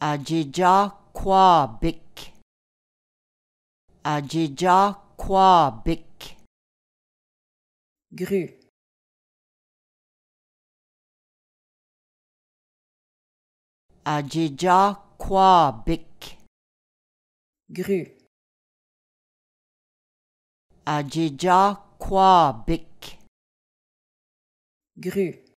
bic, bic, Ajija Ajija Gru. kwa bic. Gru. Ajija kwa bic, Gru.